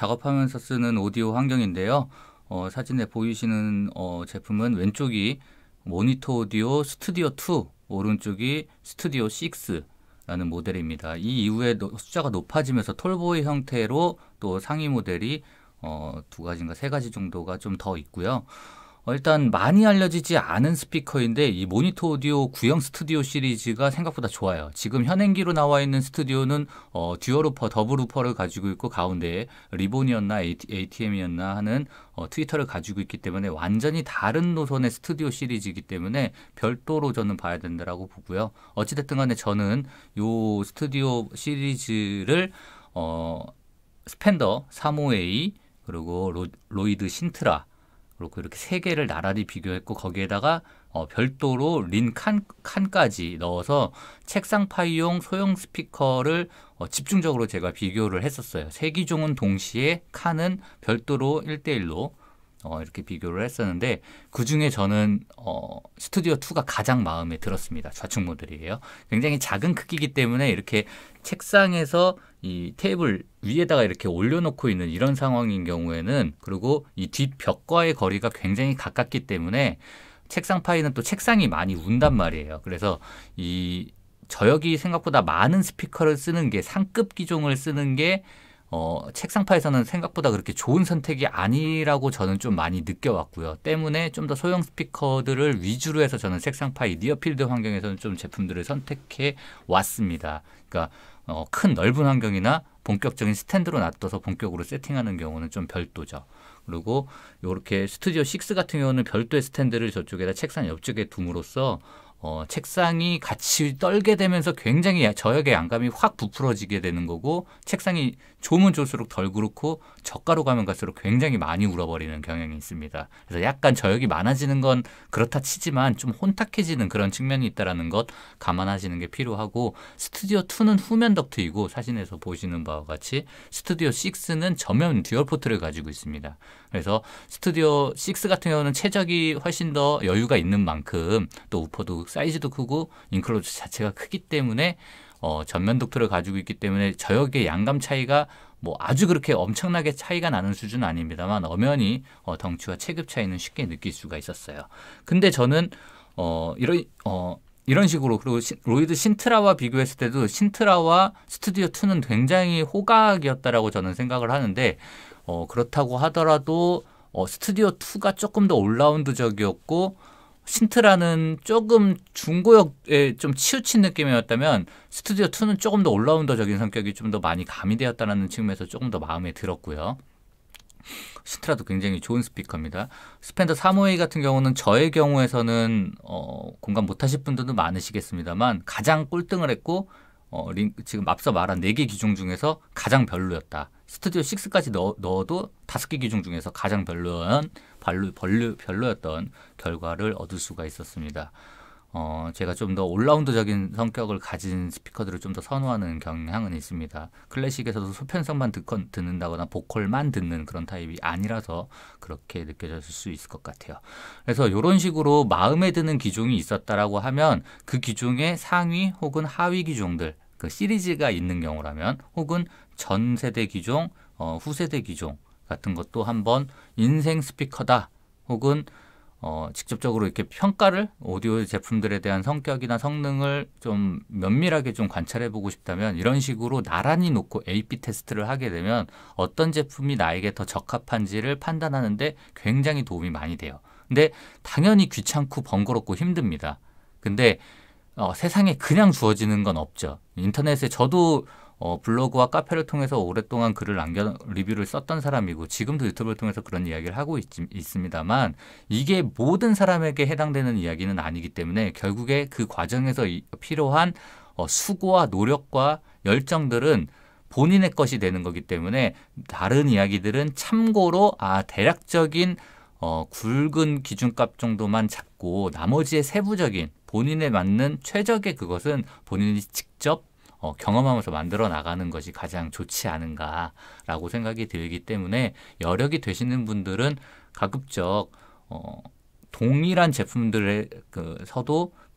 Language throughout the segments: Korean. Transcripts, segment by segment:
작업하면서 쓰는 오디오 환경인데요. 어, 사진에 보이시는 어, 제품은 왼쪽이 모니터 오디오 스튜디오 2, 오른쪽이 스튜디오 6라는 모델입니다. 이 이후에 숫자가 높아지면서 톨보이 형태로 또 상위 모델이 어, 두 가지인가 세 가지 정도가 좀 더 있고요. 어, 일단 많이 알려지지 않은 스피커인데 이 모니터 오디오 구형 스튜디오 시리즈가 생각보다 좋아요. 지금 현행기로 나와 있는 스튜디오는 어, 듀얼우퍼, 더블우퍼를 가지고 있고 가운데 리본이었나 ATM이었나 하는 어, 트위터를 가지고 있기 때문에 완전히 다른 노선의 스튜디오 시리즈이기 때문에 별도로 저는 봐야 된다라고 보고요. 어찌됐든 간에 저는 이 스튜디오 시리즈를 어, 스펜더 35A 그리고 로, 로이드 신트라 그렇고 이렇게 세 개를 나란히 비교했고 거기에다가 어, 별도로 린 칸, 칸까지 넣어서 책상 파이용 소형 스피커를 어, 집중적으로 제가 비교를 했었어요. 세 기종은 동시에 칸은 별도로 1대1로 어, 이렇게 비교를 했었는데 그 중에 저는 어, 스튜디오 2가 가장 마음에 들었습니다. 좌측 모델이에요. 굉장히 작은 크기이기 때문에 이렇게 책상에서 이 테이블 위에다가 이렇게 올려놓고 있는 이런 상황인 경우에는 그리고 이 뒷벽과의 거리가 굉장히 가깝기 때문에 책상 파이는 또 책상이 많이 운단 말이에요. 그래서 이 저역이 생각보다 많은 스피커를 쓰는 게 상급 기종을 쓰는 게 어, 책상파에서는 생각보다 그렇게 좋은 선택이 아니라고 저는 좀 많이 느껴왔고요. 때문에 좀 더 소형 스피커들을 위주로 해서 저는 책상파 이디어필드 환경에서는 좀 제품들을 선택해 왔습니다. 그러니까 어, 큰 넓은 환경이나 본격적인 스탠드로 놔둬서 본격으로 세팅하는 경우는 좀 별도죠. 그리고 이렇게 스튜디오 6 같은 경우는 별도의 스탠드를 저쪽에다 책상 옆쪽에 둠으로써 어, 책상이 같이 떨게 되면서 굉장히 저역의 양감이 확 부풀어지게 되는 거고 책상이 조면 좋을수록 덜 그렇고 저가로 가면 갈수록 굉장히 많이 울어버리는 경향이 있습니다. 그래서 약간 저역이 많아지는 건 그렇다 치지만 좀 혼탁해지는 그런 측면이 있다라는 것 감안하시는 게 필요하고 스튜디오 2는 후면 덕트이고 사진에서 보시는 바와 같이 스튜디오 6는 저면 듀얼 포트를 가지고 있습니다. 그래서 스튜디오 6 같은 경우는 최적이 훨씬 더 여유가 있는 만큼 또 우퍼도 사이즈도 크고 인클로즈 자체가 크기 때문에 어, 전면 독트를 가지고 있기 때문에 저역의 양감 차이가 뭐 아주 그렇게 엄청나게 차이가 나는 수준은 아닙니다만 엄연히 어, 덩치와 체급 차이는 쉽게 느낄 수가 있었어요. 근데 저는 어, 이런 어, 이런 식으로 그리고 시, 로이드 신트라와 비교했을 때도 신트라와 스튜디오 2는 굉장히 호각이었다라고 저는 생각을 하는데 어, 그렇다고 하더라도 어, 스튜디오 2가 조금 더 올라운드적이었고 신트라는 조금 중고역에 좀 치우친 느낌이었다면 스튜디오 2는 조금 더 올라운더적인 성격이 좀 더 많이 가미되었다는 측면에서 조금 더 마음에 들었고요. 신트라도 굉장히 좋은 스피커입니다. 스펜더 3호A 같은 경우는 저의 경우에서는 어, 공감 못하실 분들도 많으시겠습니다만 가장 꼴등을 했고 어, 링, 지금 앞서 말한 4개 기종 중에서 가장 별로였다. 스튜디오 6까지 넣, 넣어도 5개기종 중에서 가장 별로였던 별로, 별로, 별로였던 결과를 얻을 수가 있었습니다. 어, 제가 좀 더 올라운드적인 성격을 가진 스피커들을 좀 더 선호하는 경향은 있습니다. 클래식에서도 소편성만 듣건, 듣는다거나 보컬만 듣는 그런 타입이 아니라서 그렇게 느껴졌을 수 있을 것 같아요. 그래서 이런 식으로 마음에 드는 기종이 있었다라고 하면 그 기종의 상위 혹은 하위 기종들 그 시리즈가 있는 경우라면 혹은 전 세대 기종, 어, 후세대 기종 같은 것도 한번 인생 스피커다 혹은 어, 직접적으로 이렇게 평가를 오디오 제품들에 대한 성격이나 성능을 좀 면밀하게 좀 관찰해 보고 싶다면 이런 식으로 나란히 놓고 A/B 테스트를 하게 되면 어떤 제품이 나에게 더 적합한지를 판단하는데 굉장히 도움이 많이 돼요. 근데 당연히 귀찮고 번거롭고 힘듭니다. 근데 어, 세상에 그냥 주어지는 건 없죠. 인터넷에 저도 어, 블로그와 카페를 통해서 오랫동안 글을 남겨 리뷰를 썼던 사람이고 지금도 유튜브를 통해서 그런 이야기를 하고 있, 습니다만 이게 모든 사람에게 해당되는 이야기는 아니기 때문에 결국에 그 과정에서 이, 필요한 어, 수고와 노력과 열정들은 본인의 것이 되는 거기 때문에 다른 이야기들은 참고로 아 대략적인 어, 굵은 기준값 정도만 잡고 나머지의 세부적인 본인에 맞는 최적의 그것은 본인이 직접 어, 경험하면서 만들어 나가는 것이 가장 좋지 않은가라고 생각이 들기 때문에 여력이 되시는 분들은 가급적 어, 동일한 제품들에서도 그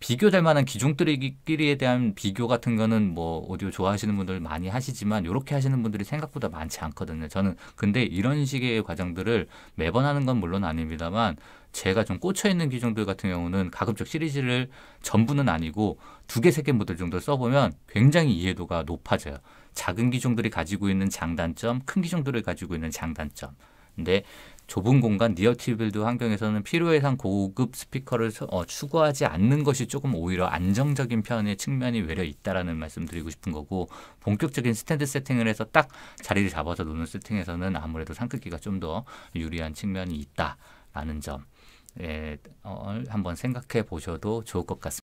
비교될 만한 기종들끼리에 대한 비교 같은 거는 뭐 오디오 좋아하시는 분들 많이 하시지만 이렇게 하시는 분들이 생각보다 많지 않거든요. 저는 근데 이런 식의 과정들을 매번 하는 건 물론 아닙니다만 제가 좀 꽂혀 있는 기종들 같은 경우는 가급적 시리즈를 전부는 아니고 두 개, 세 개 모델 정도 써보면 굉장히 이해도가 높아져요. 작은 기종들이 가지고 있는 장단점, 큰 기종들을 가지고 있는 장단점. 근데 좁은 공간 니어티빌드 환경에서는 필요 해상 고급 스피커를 어, 추구하지 않는 것이 조금 오히려 안정적인 편의 측면이 외려 있다라는 말씀드리고 싶은 거고 본격적인 스탠드 세팅을 해서 딱 자리를 잡아서 노는 세팅에서는 아무래도 상급기가 좀 더 유리한 측면이 있다라는 점. 예, 어, 한번 생각해 보셔도 좋을 것 같습니다.